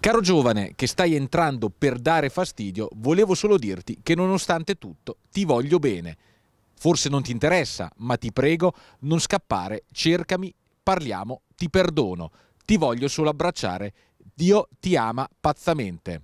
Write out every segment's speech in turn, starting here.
Caro giovane che stai entrando per dare fastidio, volevo solo dirti che nonostante tutto ti voglio bene. Forse non ti interessa, ma ti prego, non scappare, cercami, parliamo, ti perdono. Ti voglio solo abbracciare. Dio ti ama pazzamente.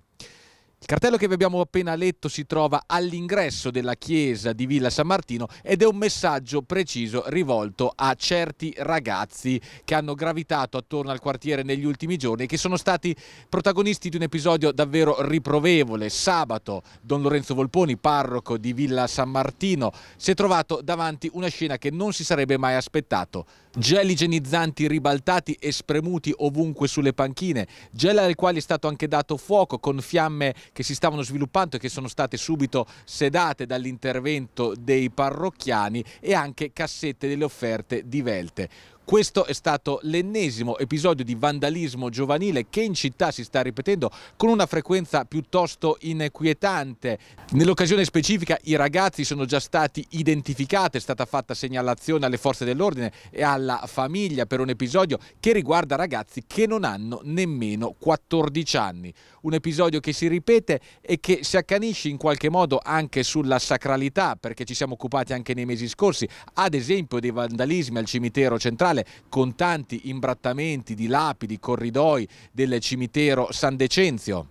Il cartello che vi abbiamo appena letto si trova all'ingresso della chiesa di Villa San Martino ed è un messaggio preciso rivolto a certi ragazzi che hanno gravitato attorno al quartiere negli ultimi giorni e che sono stati protagonisti di un episodio davvero riprovevole. Sabato Don Lorenzo Volponi, parroco di Villa San Martino, si è trovato davanti una scena che non si sarebbe mai aspettato gel igienizzanti ribaltati e spremuti ovunque sulle panchine, gel ai quali è stato anche dato fuoco con fiamme che si stavano sviluppando e che sono state subito sedate dall'intervento dei parrocchiani e anche cassette delle offerte divelte. Questo è stato l'ennesimo episodio di vandalismo giovanile che in città si sta ripetendo con una frequenza piuttosto inquietante. Nell'occasione specifica i ragazzi sono già stati identificati, è stata fatta segnalazione alle forze dell'ordine e alla famiglia per un episodio che riguarda ragazzi che non hanno nemmeno 14 anni. Un episodio che si ripete e che si accanisce in qualche modo anche sulla sacralità perché ci siamo occupati anche nei mesi scorsi, ad esempio dei vandalismi al cimitero centrale Nazionale con tanti imbrattamenti di lapidi, corridoi del cimitero San Decenzio.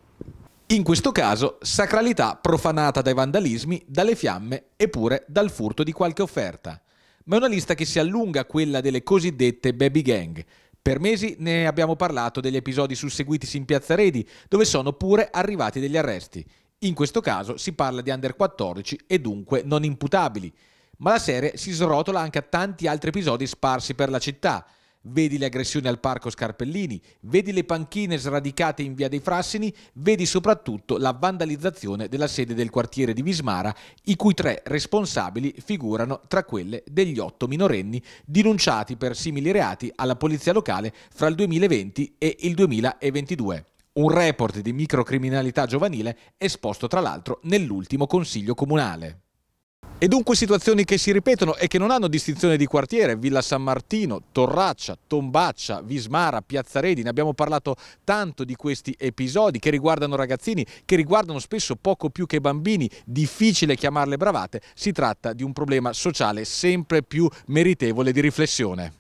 In questo caso, sacralità profanata dai vandalismi, dalle fiamme e pure dal furto di qualche offerta. Ma è una lista che si allunga a quella delle cosiddette baby gang. Per mesi ne abbiamo parlato degli episodi susseguitisi in Piazza Redi, dove sono pure arrivati degli arresti. In questo caso si parla di under 14 e dunque non imputabili ma la serie si srotola anche a tanti altri episodi sparsi per la città. Vedi le aggressioni al parco Scarpellini, vedi le panchine sradicate in via dei Frassini, vedi soprattutto la vandalizzazione della sede del quartiere di Vismara, i cui tre responsabili figurano tra quelle degli otto minorenni denunciati per simili reati alla polizia locale fra il 2020 e il 2022. Un report di microcriminalità giovanile esposto tra l'altro nell'ultimo consiglio comunale. E dunque situazioni che si ripetono e che non hanno distinzione di quartiere, Villa San Martino, Torraccia, Tombaccia, Vismara, Piazza Redi, ne abbiamo parlato tanto di questi episodi che riguardano ragazzini, che riguardano spesso poco più che bambini, difficile chiamarle bravate, si tratta di un problema sociale sempre più meritevole di riflessione.